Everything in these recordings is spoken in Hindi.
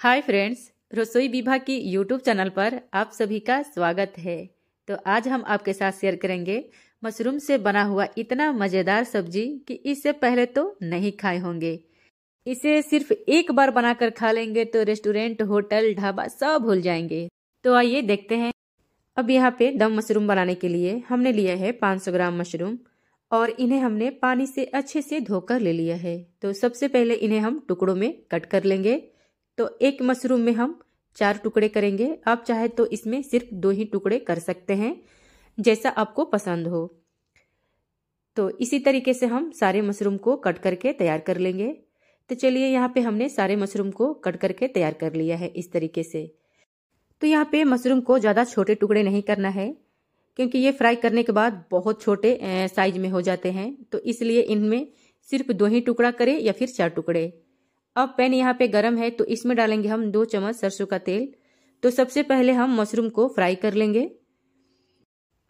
हाय फ्रेंड्स रसोई विभाग की यूट्यूब चैनल पर आप सभी का स्वागत है तो आज हम आपके साथ शेयर करेंगे मशरूम से बना हुआ इतना मज़ेदार सब्जी कि इससे पहले तो नहीं खाए होंगे इसे सिर्फ एक बार बनाकर खा लेंगे तो रेस्टोरेंट होटल ढाबा सब भूल जाएंगे तो आइए देखते हैं अब यहाँ पे दम मशरूम बनाने के लिए हमने लिया है 500 ग्राम मशरूम और इन्हें हमने पानी से अच्छे से धोकर ले लिया है तो सबसे पहले इन्हें हम टुकड़ों में कट कर लेंगे तो एक मशरूम में हम चार टुकड़े करेंगे आप चाहे तो इसमें सिर्फ दो ही टुकड़े कर सकते हैं जैसा आपको पसंद हो तो इसी तरीके से हम सारे मशरूम को कट करके तैयार कर लेंगे तो चलिए यहाँ पे हमने सारे मशरूम को कट करके तैयार कर लिया है इस तरीके से तो यहाँ पे मशरूम को ज़्यादा छोटे टुकड़े नहीं करना है क्योंकि ये फ्राई करने के बाद बहुत छोटे साइज में हो जाते हैं तो इसलिए इनमें सिर्फ दो ही टुकड़ा करें या फिर चार टुकड़े अब पैन यहाँ पे गर्म है तो इसमें डालेंगे हम दो चम्मच सरसों का तेल तो सबसे पहले हम मशरूम को फ्राई कर लेंगे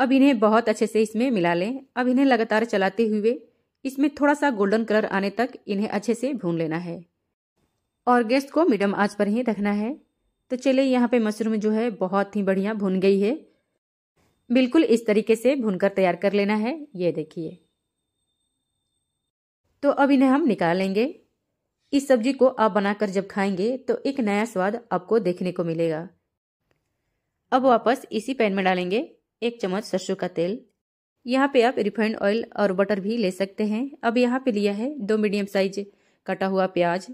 अब इन्हें बहुत अच्छे से इसमें मिला लें अब इन्हें लगातार चलाते हुए इसमें थोड़ा सा गोल्डन कलर आने तक इन्हें अच्छे से भून लेना है और गैस को मीडियम आंच पर ही रखना है तो चलिए यहाँ पे मशरूम जो है बहुत ही बढ़िया भुन गई है बिल्कुल इस तरीके से कर तैयार कर लेना है ये देखिए तो अब इन्हें हम निकालेंगे इस सब्जी को आप बनाकर जब खाएंगे तो एक नया स्वाद आपको देखने को मिलेगा अब वापस इसी पैन में डालेंगे एक चम्मच सरसों का तेल यहाँ पे आप रिफाइंड ऑयल और बटर भी ले सकते हैं अब यहाँ पे लिया है दो मीडियम साइज कटा हुआ प्याज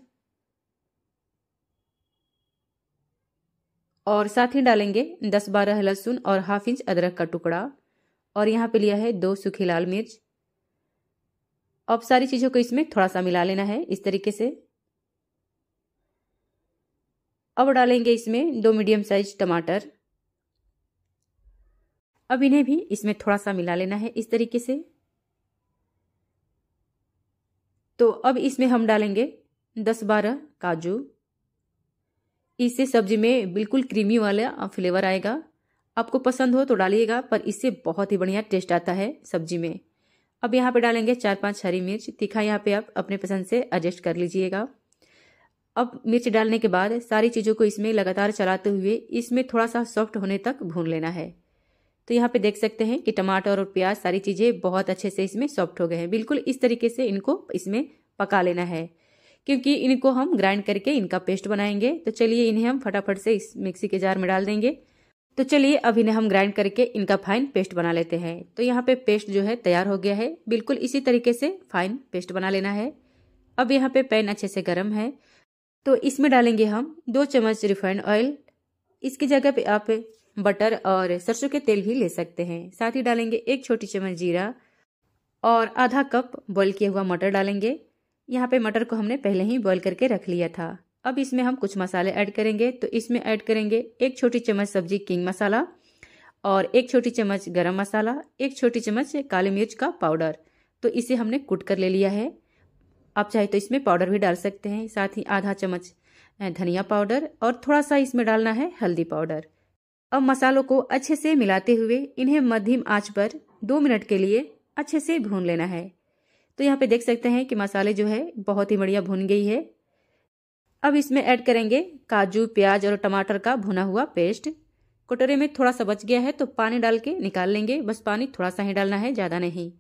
और साथ ही डालेंगे दस बारह लहसुन और हाफ इंच अदरक का टुकड़ा और यहाँ पे लिया है दो सूखी लाल मिर्च अब सारी चीज़ों को इसमें थोड़ा सा मिला लेना है इस तरीके से अब डालेंगे इसमें दो मीडियम साइज टमाटर अब इन्हें भी इसमें थोड़ा सा मिला लेना है इस तरीके से तो अब इसमें हम डालेंगे दस बारह काजू इससे सब्जी में बिल्कुल क्रीमी वाला फ्लेवर आएगा आपको पसंद हो तो डालिएगा पर इससे बहुत ही बढ़िया टेस्ट आता है सब्जी में अब यहाँ पे डालेंगे चार पांच हरी मिर्च तीखा यहाँ पे आप अपने पसंद से एडजस्ट कर लीजिएगा अब मिर्च डालने के बाद सारी चीज़ों को इसमें लगातार चलाते हुए इसमें थोड़ा सा सॉफ्ट होने तक भून लेना है तो यहाँ पे देख सकते हैं कि टमाटर और प्याज सारी चीज़ें बहुत अच्छे से इसमें सॉफ्ट हो गए हैं बिल्कुल इस तरीके से इनको इसमें पका लेना है क्योंकि इनको हम ग्राइंड करके इनका पेस्ट बनाएंगे तो चलिए इन्हें हम फटाफट से इस मिक्सी के जार में डाल देंगे तो चलिए अब इन्हें हम ग्राइंड करके इनका फाइन पेस्ट बना लेते हैं तो यहाँ पे पेस्ट जो है तैयार हो गया है बिल्कुल इसी तरीके से फाइन पेस्ट बना लेना है अब यहाँ पे पैन अच्छे से गर्म है तो इसमें डालेंगे हम दो चम्मच रिफाइंड ऑयल इसकी जगह पे आप बटर और सरसों के तेल भी ले सकते हैं साथ ही डालेंगे एक छोटी चम्मच जीरा और आधा कप बॉईल किया हुआ मटर डालेंगे यहाँ पे मटर को हमने पहले ही बॉईल करके रख लिया था अब इसमें हम कुछ मसाले ऐड करेंगे तो इसमें ऐड करेंगे एक छोटी चम्मच सब्जी किंग मसाला और एक छोटी चम्मच गरम मसाला एक छोटी चम्मच काली मिर्च का पाउडर तो इसे हमने कुट कर ले लिया है आप चाहे तो इसमें पाउडर भी डाल सकते हैं साथ ही आधा चम्मच धनिया पाउडर और थोड़ा सा इसमें डालना है हल्दी पाउडर अब मसालों को अच्छे से मिलाते हुए इन्हें मध्यम आँच पर दो मिनट के लिए अच्छे से भून लेना है तो यहाँ पे देख सकते हैं कि मसाले जो है बहुत ही बढ़िया भून गई है अब इसमें ऐड करेंगे काजू प्याज और टमाटर का भुना हुआ पेस्ट कटोरे में थोड़ा सा बच गया है तो पानी डाल के निकाल लेंगे बस पानी थोड़ा सा ही डालना है ज़्यादा नहीं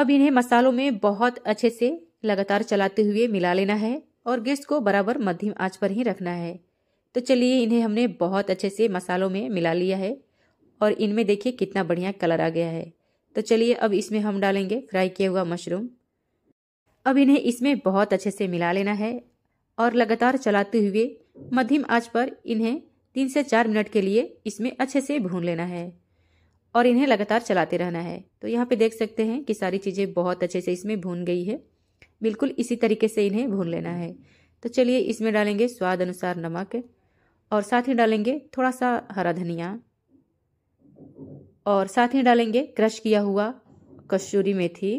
अब इन्हें मसालों में बहुत अच्छे से लगातार चलाते हुए मिला लेना है और गैस को बराबर मध्यम आंच पर ही रखना है तो चलिए इन्हें हमने बहुत अच्छे से मसालों में मिला लिया है और इनमें देखिए कितना बढ़िया कलर आ गया है तो चलिए अब इसमें हम डालेंगे फ्राई किया हुआ मशरूम अब इन्हें इसमें बहुत अच्छे से मिला लेना है और लगातार चलाते हुए मध्यम आंच पर इन्हें तीन से चार मिनट के लिए इसमें अच्छे से भून लेना है और इन्हें लगातार चलाते रहना है तो यहाँ पे देख सकते हैं कि सारी चीज़ें बहुत अच्छे से इसमें भून गई है बिल्कुल इसी तरीके से इन्हें भून लेना है तो चलिए इसमें डालेंगे स्वाद अनुसार नमक और साथ ही डालेंगे थोड़ा सा हरा धनिया और साथ ही डालेंगे क्रश किया हुआ कसूरी मेथी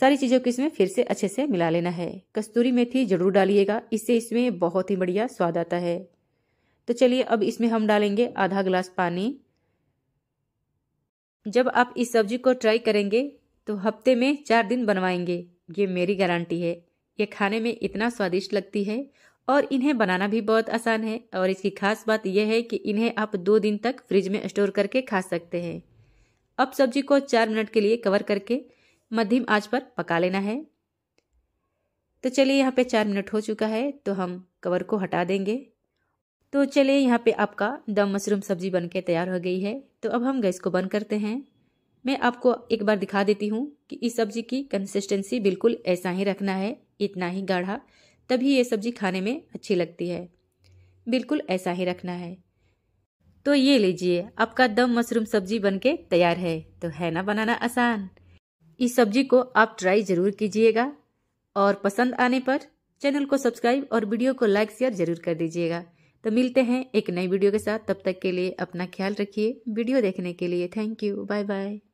सारी चीजों को इसमें फिर से अच्छे से मिला लेना है कस्तूरी मेथी जरूर डालिएगा इससे इसमें बहुत ही बढ़िया स्वाद आता है तो चलिए अब इसमें हम डालेंगे आधा गिलास पानी जब आप इस सब्जी को ट्राई करेंगे तो हफ्ते में चार दिन बनवाएंगे ये मेरी गारंटी है ये खाने में इतना स्वादिष्ट लगती है और इन्हें बनाना भी बहुत आसान है और इसकी खास बात यह है कि इन्हें आप दो दिन तक फ्रिज में स्टोर करके खा सकते हैं अब सब्जी को चार मिनट के लिए कवर करके मध्यम आंच पर पका लेना है तो चलिए यहाँ पे चार मिनट हो चुका है तो हम कवर को हटा देंगे तो चलिए यहाँ पे आपका दम मशरूम सब्जी बन के तैयार हो गई है तो अब हम गैस को बंद करते हैं मैं आपको एक बार दिखा देती हूँ कि इस सब्जी की कंसिस्टेंसी बिल्कुल ऐसा ही रखना है इतना ही गाढ़ा तभी ये सब्जी खाने में अच्छी लगती है बिल्कुल ऐसा ही रखना है तो ये लीजिए आपका दम मशरूम सब्जी बनके तैयार है तो है ना बनाना आसान इस सब्जी को आप ट्राई जरूर कीजिएगा और पसंद आने पर चैनल को सब्सक्राइब और वीडियो को लाइक शेयर जरूर कर दीजिएगा तो मिलते हैं एक नई वीडियो के साथ तब तक के लिए अपना ख्याल रखिए वीडियो देखने के लिए थैंक यू बाय बाय